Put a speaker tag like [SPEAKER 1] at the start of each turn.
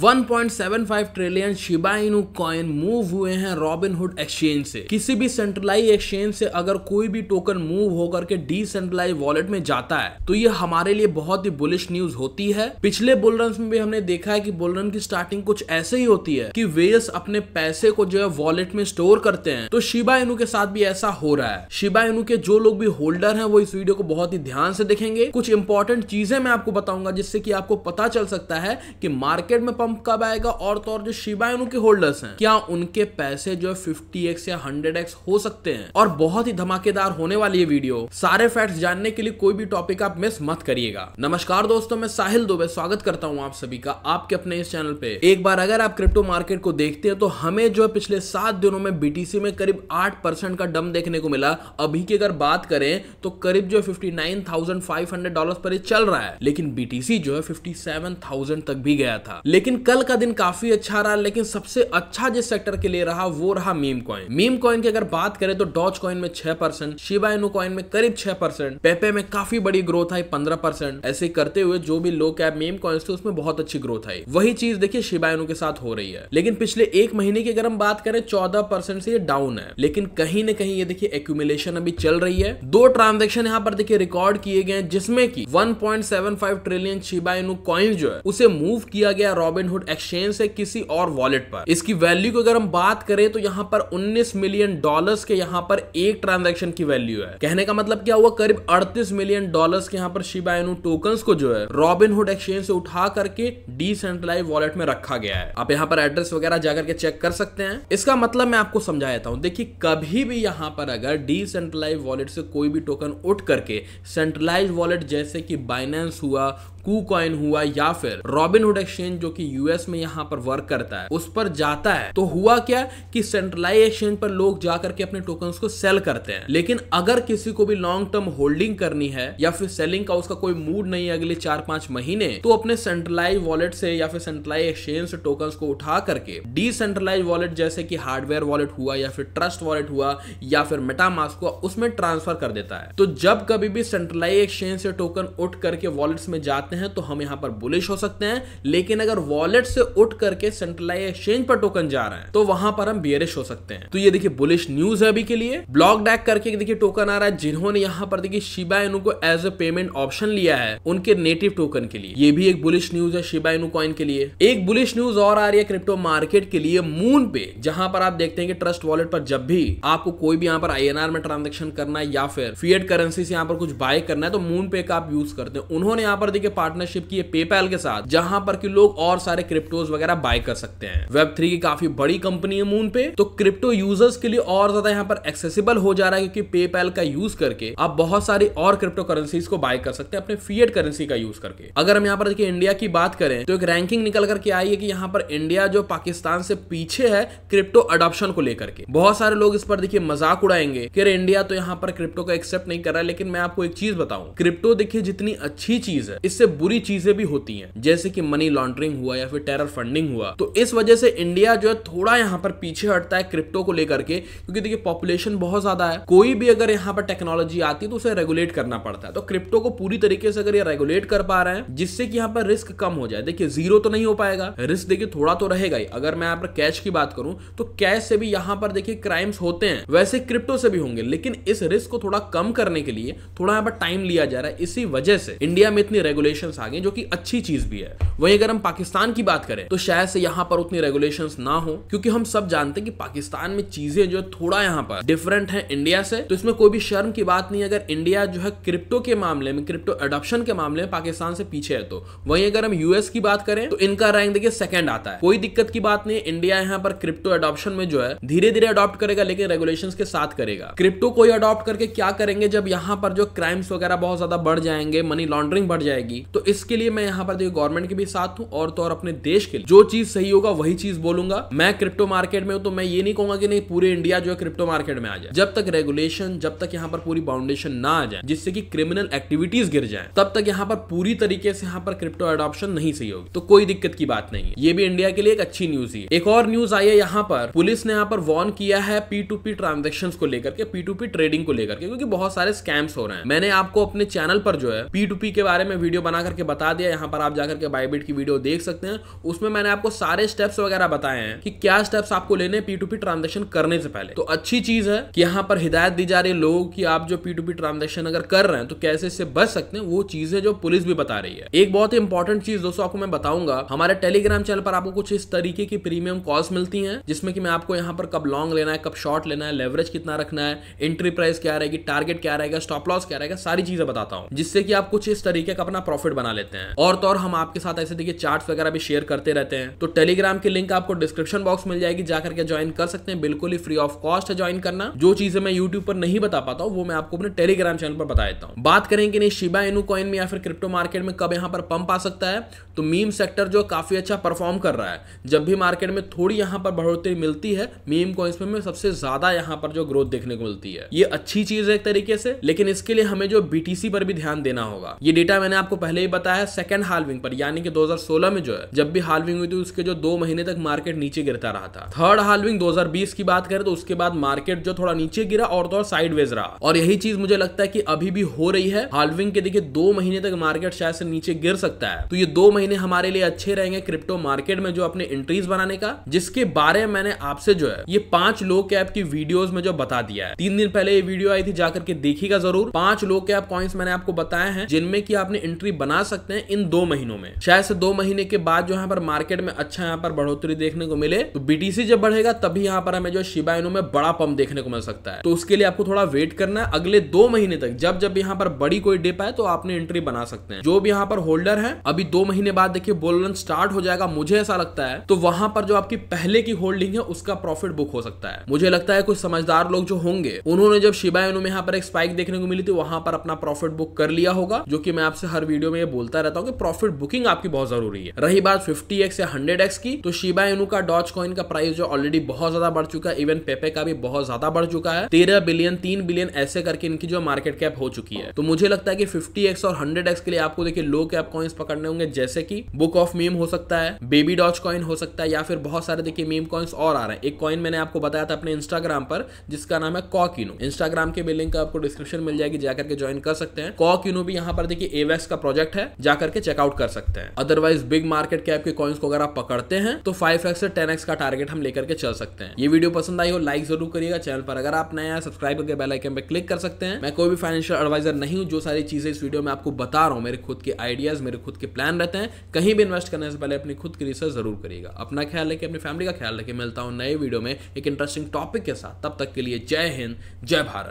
[SPEAKER 1] 1.75 trillion Shiba Inu coin move हुए हैं Robin Hood exchange से किसी भी सेंट्रलाइज एक्सचेंज से अगर कोई भी टोकन मूव होकर के डिसेंट्रलाइज वॉलेट में जाता है तो ये हमारे लिए बहुत ही बुलिश न्यूज होती है पिछले बुलरन में भी हमने देखा है कि बुलरन की स्टार्टिंग कुछ ऐसे ही होती है कि वेयर्स अपने पैसे को जो है वॉलेट में स्टोर करते हैं तो शिबा इनु के साथ भी ऐसा हो रहा है शिबा इनु के जो लोग भी होल्डर है वो इस वीडियो को बहुत ही ध्यान से देखेंगे कुछ इंपॉर्टेंट चीजें मैं आपको बताऊंगा जिससे की आपको पता चल सकता है की मार्केट में पंप कब आएगा और तो और जो शिबा के होल्डर्स हैं क्या उनके पैसे जो है 50x या 100x हो सकते हैं और बहुत ही धमाकेदार होने वाली है वीडियो सारे फैक्ट्स जानने के लिए कोई भी टॉपिक आप मिस मत करिएगा नमस्कार दोस्तों मैं साहिल दुबे स्वागत करता हूँ आप सभी का आपके अपने इस चैनल पे एक बार अगर आप क्रिप्टो मार्केट को देखते हैं तो हमें जो है पिछले सात दिनों में बीटीसी में करीब आठ परसेंट का डम देखने को मिला अभी की अगर बात करें तो करीब जो है fifty nine thousand five hundred dollar पर चल रहा है लेकिन बीटीसी जो है फिफ्टी सेवन थाउजेंड तक भी गया था लेकिन लेकिन कल का दिन काफी अच्छा रहा लेकिन सबसे अच्छा जिस सेक्टर के लिए रहा वो रहा मीम कॉइन मीम कॉइन की अगर बात करें तो डॉच कॉइन में छह परसेंट शिबाइनो कॉइन में करीब छह परसेंट पेपे में काफी बड़ी ग्रोथ आई पंद्रह परसेंट ऐसे करते हुए जो भी लो कैप मीम कॉइन्स थे उसमें बहुत अच्छी ग्रोथ आई वही चीज देखिए शिबाइनो के साथ हो रही है लेकिन पिछले एक महीने की अगर हम बात करें चौदह परसेंट से ये डाउन है लेकिन कहीं ना कहीं ये देखिए एक्यूमुलेशन अभी चल रही है दो ट्रांजेक्शन यहाँ पर देखिए रिकॉर्ड किए गए जिसमें की वन ट्रिलियन शिबाइनो कॉइन जो है उसे मूव किया गया रॉबिट रॉबिनहुड एक्सचेंज से किसी और वॉलेट पर इसकी वैल्यू की अगर हम बात करें तो यहाँ पर 19 मिलियन डॉलर्स के यहाँ पर एक ट्रांजेक्शन की वैल्यू है कहने का मतलब क्या हुआ करीब 38 मिलियन डॉलर्स के यहाँ पर शिबायनू टोकन को जो है रॉबिनहुड एक्सचेंज से उठा करके डिसेंट्रलाइज वॉलेट में रखा गया है आप यहाँ पर एड्रेस वगैरह जाकर के चेक कर सकते हैं इसका मतलब मैं आपको समझा देता हूँ देखिए कभी भी यहाँ पर अगर डिसेंट्रलाइज वॉलेट से कोई भी टोकन उठ करके सेंट्रलाइज वॉलेट जैसे कि बाइनेंस हुआ कुकॉइन हुआ या फिर रॉबिनहुड एक्सचेंज जो कि यूएस में यहां पर वर्क करता है उस पर जाता है तो हुआ क्या कि सेंट्रलाइज एक्सचेंज पर लोग जाकर के अपने टोकन को सेल करते हैं लेकिन अगर किसी को भी लॉन्ग टर्म होल्डिंग करनी है या फिर सेलिंग का उसका कोई मूड नहीं है अगले चार पांच महीने तो अपने सेंट्रलाइज वॉलेट से या फिर सेंट्रलाइज एक्सचेंज से टोकन को उठा करके डिसेंट्रलाइज वॉलेट जैसे कि हार्डवेयर वॉलेट हुआ या फिर ट्रस्ट वॉलेट हुआ या फिर मेटामास्क हुआ उसमें ट्रांसफर कर देता है तो जब कभी भी सेंट्रलाइज एक्सचेंज से टोकन उठ करके वॉलेट्स में जाते आते हैं तो हम यहां पर बुलिश हो सकते हैं लेकिन अगर वॉलेट से उठ करके सेंट्रलाइज एक्सचेंज पर टोकन जा रहे हैं तो वहां पर हम बियरिश हो सकते हैं तो ये देखिए बुलिश न्यूज है अभी के लिए ब्लॉक डैक करके देखिए टोकन आ रहा है जिन्होंने यहाँ पर देखिए शिबा इनू को एज ए पेमेंट ऑप्शन लिया है उनके नेटिव टोकन के लिए ये भी एक बुलिश न्यूज है शिबा इनू कॉइन के लिए एक बुलिश न्यूज और आ रही है क्रिप्टो मार्केट के लिए मून पे जहां पर आप देखते हैं कि ट्रस्ट वॉलेट पर जब भी आपको कोई भी यहां पर आईएनआर में ट्रांजेक्शन करना है या फिर फीएड करेंसी से यहां पर कुछ बाय करना है तो मून पे का आप यूज करते हैं उन्होंने यहां पर देखिए पार्टनरशिप की है पेपैल के साथ जहां पर कि लोग और सारे क्रिप्टोज वगैरह बाय कर सकते हैं वेब थ्री की काफी बड़ी कंपनी है मून पे तो क्रिप्टो यूजर्स के लिए और ज्यादा यहाँ पर एक्सेसिबल हो जा रहा है क्योंकि पेपैल का यूज करके आप बहुत सारी और क्रिप्टो करेंसी को बाय कर सकते हैं अपने फीएड करेंसी का यूज करके अगर हम यहाँ पर देखिए इंडिया की बात करें तो एक रैंकिंग निकल करके आई है कि यहाँ पर इंडिया जो पाकिस्तान से पीछे है क्रिप्टो अडोप्शन को लेकर के बहुत सारे लोग इस पर देखिए मजाक उड़ाएंगे कि अरे इंडिया तो यहाँ पर क्रिप्टो को एक्सेप्ट नहीं कर रहा है लेकिन मैं आपको एक चीज बताऊं क्रिप्टो देखिए जितनी अच्छी चीज है इससे बुरी चीजें भी होती हैं जैसे कि मनी लॉन्ड्रिंग हुआ या फिर टेरर फंडिंग हुआ तो इस वजह से इंडिया जो है थोड़ा यहाँ पर पीछे हटता है क्रिप्टो को लेकर के क्योंकि देखिए पॉपुलेशन बहुत ज्यादा है कोई भी अगर यहाँ पर टेक्नोलॉजी आती है तो उसे रेगुलेट करना पड़ता है तो क्रिप्टो को पूरी तरीके से अगर ये रेगुलेट कर पा रहे हैं जिससे कि यहाँ पर रिस्क कम हो जाए देखिए जीरो तो नहीं हो पाएगा रिस्क देखिए थोड़ा तो रहेगा ही अगर मैं यहाँ पर कैश की बात करूं तो कैश से भी यहाँ पर देखिए क्राइम्स होते हैं वैसे क्रिप्टो से भी होंगे लेकिन इस रिस्क को थोड़ा कम करने के लिए थोड़ा यहाँ पर टाइम लिया जा रहा है इसी वजह से इंडिया में इतनी रेगुलेशन रेगुलेशंस आ गए जो कि अच्छी चीज भी है वहीं अगर हम पाकिस्तान की बात करें तो शायद से यहाँ पर उतनी रेगुलेशंस ना हो क्योंकि हम सब जानते हैं कि पाकिस्तान में चीजें जो थोड़ा यहाँ पर डिफरेंट है इंडिया से तो इसमें कोई भी शर्म की बात नहीं अगर इंडिया जो है क्रिप्टो के मामले में क्रिप्टो एडोप्शन के मामले में पाकिस्तान से पीछे है तो वहीं अगर हम यूएस की बात करें तो इनका रैंक देखिए सेकंड आता है कोई दिक्कत की बात नहीं इंडिया यहाँ पर क्रिप्टो एडोप्शन में जो है धीरे धीरे अडॉप्ट करेगा लेकिन रेगुलेशन के साथ करेगा क्रिप्टो कोई अडॉप्ट करके क्या करेंगे जब यहाँ पर जो क्राइम्स वगैरह बहुत ज्यादा बढ़ जाएंगे मनी लॉन्ड्रिंग बढ़ जाएगी तो इसके लिए मैं यहाँ पर देखिए गवर्नमेंट के भी साथ हूँ और तो और अपने देश के लिए जो चीज सही होगा वही चीज बोलूंगा मैं क्रिप्टो मार्केट में हूँ तो मैं ये नहीं कहूंगा कि नहीं पूरे इंडिया जो है क्रिप्टो मार्केट में आ जाए जब तक रेगुलेशन जब तक यहाँ पर पूरी बाउंडेशन ना आ जाए जिससे कि क्रिमिनल एक्टिविटीज गिर जाए तब तक यहाँ पर पूरी तरीके से यहाँ पर क्रिप्टो एडॉप्शन नहीं सही होगी तो कोई दिक्कत की बात नहीं है ये भी इंडिया के लिए एक अच्छी न्यूज ही है एक और न्यूज आई है यहाँ पर पुलिस ने यहाँ पर वॉर्न किया है पी टू पी ट्रांजेक्शन को लेकर के पी टू पी ट्रेडिंग को लेकर के क्योंकि बहुत सारे स्कैम्स हो रहे हैं मैंने आपको अपने चैनल पर जो है पी टू पी के बारे में वीडियो बना बना करके बता दिया यहाँ पर आप जाकर के बाइबिट की वीडियो देख सकते हैं उसमें मैंने आपको सारे स्टेप्स वगैरह बताए हैं कि क्या स्टेप्स आपको लेने पी टू पी ट्रांजेक्शन करने से पहले तो अच्छी चीज है कि यहाँ पर हिदायत दी जा रही है लोगों की आप जो पी टू पी ट्रांजेक्शन अगर कर रहे हैं तो कैसे इससे बच सकते हैं वो चीजें जो पुलिस भी बता रही है एक बहुत ही इंपॉर्टेंट चीज दोस्तों आपको मैं बताऊंगा हमारे टेलीग्राम चैनल पर आपको कुछ इस तरीके की प्रीमियम कॉल्स मिलती है जिसमें कि मैं आपको यहाँ पर कब लॉन्ग लेना है कब शॉर्ट लेना है लेवरेज कितना रखना है एंट्री प्राइस क्या रहेगी टारगेट क्या रहेगा स्टॉप लॉस क्या रहेगा सारी चीजें बताता हूँ जिससे कि आप कुछ इस तरीके का अपना प्रॉफिट प्रॉफिट बना लेते हैं और तो और हम आपके साथ ऐसे देखिए चार्ट वगैरह भी शेयर करते रहते हैं तो टेलीग्राम की लिंक आपको डिस्क्रिप्शन बॉक्स मिल जाएगी जाकर के ज्वाइन कर सकते हैं बिल्कुल ही फ्री ऑफ कॉस्ट है ज्वाइन करना जो चीजें मैं यूट्यूब पर नहीं बता पाता हूँ वो मैं आपको अपने टेलीग्राम चैनल पर बता देता हूँ बात करें कि नहीं शिबा इनू कॉइन में या फिर क्रिप्टो मार्केट में कब यहाँ पर पंप आ सकता है तो मीम सेक्टर जो काफी अच्छा परफॉर्म कर रहा है जब भी मार्केट में थोड़ी यहाँ पर बढ़ोतरी मिलती है मीम कॉइन्स में सबसे ज्यादा यहाँ पर जो ग्रोथ देखने को मिलती है ये अच्छी चीज है एक तरीके से लेकिन इसके लिए हमें जो बीटीसी पर भी ध्यान देना होगा ये डेटा मैंने आपको पहले पहले ही बताया सेकंड हालविंग पर यानी कि 2016 में जो है जब भी हालविंग हुई थी उसके जो दो महीने तक मार्केट नीचे गिरता रहा था थर्ड हालविंग 2020 की बात करें तो उसके बाद मार्केट जो थोड़ा नीचे गिरा और तो साइडवेज रहा और यही चीज मुझे लगता है कि अभी भी हो रही है हालविंग के देखिए दो महीने तक मार्केट शायद से नीचे गिर सकता है तो ये दो महीने हमारे लिए अच्छे रहेंगे क्रिप्टो मार्केट में जो अपने एंट्रीज बनाने का जिसके बारे में मैंने आपसे जो है ये पांच लो कैप की वीडियोस में जो बता दिया है तीन दिन पहले ये वीडियो आई थी जाकर के देखिएगा जरूर पांच लो कैप कॉइन्स मैंने आपको बताया है जिनमें की आपने एंट्री बना सकते हैं इन दो महीनों में शायद से दो महीने के बाद जो यहाँ पर मार्केट में अच्छा यहाँ पर बढ़ोतरी देखने को मिले तो बीटीसी जब बढ़ेगा तभी यहाँ पर हमें जो इनो में बड़ा पंप देखने को मिल सकता है तो उसके लिए आपको थोड़ा वेट करना है अगले दो महीने तक जब जब यहाँ पर बड़ी कोई डिप आए तो आपने एंट्री बना सकते हैं जो भी यहाँ पर होल्डर है अभी दो महीने बाद देखिए बोलन स्टार्ट हो जाएगा मुझे ऐसा लगता है तो वहां पर जो आपकी पहले की होल्डिंग है उसका प्रॉफिट बुक हो सकता है मुझे लगता है कुछ समझदार लोग जो होंगे उन्होंने जब इनो में यहाँ पर एक स्पाइक देखने को मिली थी वहां पर अपना प्रॉफिट बुक कर लिया होगा जो की मैं आपसे हर वीडियो वीडियो में ये बोलता रहता हूँ कि प्रॉफिट बुकिंग आपकी बहुत जरूरी है रही बात फिफ्टी एक्स या हंड्रेड एक्स की तो शिबा इनू का डॉच कॉइन का प्राइस जो ऑलरेडी बहुत ज्यादा बढ़ चुका है इवन पेपे का भी बहुत ज्यादा बढ़ चुका है तेरह बिलियन तीन बिलियन ऐसे करके इनकी जो मार्केट कैप हो चुकी है तो मुझे लगता है कि 50x और 100x के लिए आपको देखिए लो कैप कॉइन्स पकड़ने होंगे जैसे कि बुक ऑफ मीम हो सकता है बेबी डॉच कॉइन हो सकता है या फिर बहुत सारे देखिए मीम कॉइन्स और आ रहे हैं एक कॉइन मैंने आपको बताया था अपने इंस्टाग्राम पर जिसका नाम है कॉकिनो इंस्टाग्राम के बिलिंग का आपको डिस्क्रिप्शन मिल जाएगी जाकर के ज्वाइन कर सकते हैं कॉकिनो भी यहाँ पर देखिए एवेक्स का प्रोजेक्ट प्रोजेक्ट है जाकर के चेकआउट कर सकते हैं अदरवाइज बिग मार्केट कैप के कॉइन्स को अगर आप पकड़ते हैं तो फाइव एक्स से टेन एक्स का टारगेट हम लेकर के चल सकते हैं ये वीडियो पसंद आई हो लाइक जरूर करिएगा चैनल पर अगर आप नया सब्सक्राइब करके बेल आइकन पर क्लिक कर सकते हैं मैं कोई भी फाइनेंशियल एडवाइजर नहीं हूँ जो सारी चीजें इस वीडियो में आपको बता रहा हूँ मेरे खुद के आइडियाज मेरे खुद के प्लान रहते हैं कहीं भी इन्वेस्ट करने से पहले अपनी खुद की रिसर्च जरूर करिएगा अपना ख्याल रखिए अपनी फैमिली का ख्याल रखिए मिलता हूँ नए वीडियो में एक इंटरेस्टिंग टॉपिक के साथ तब तक के लिए जय हिंद जय भारत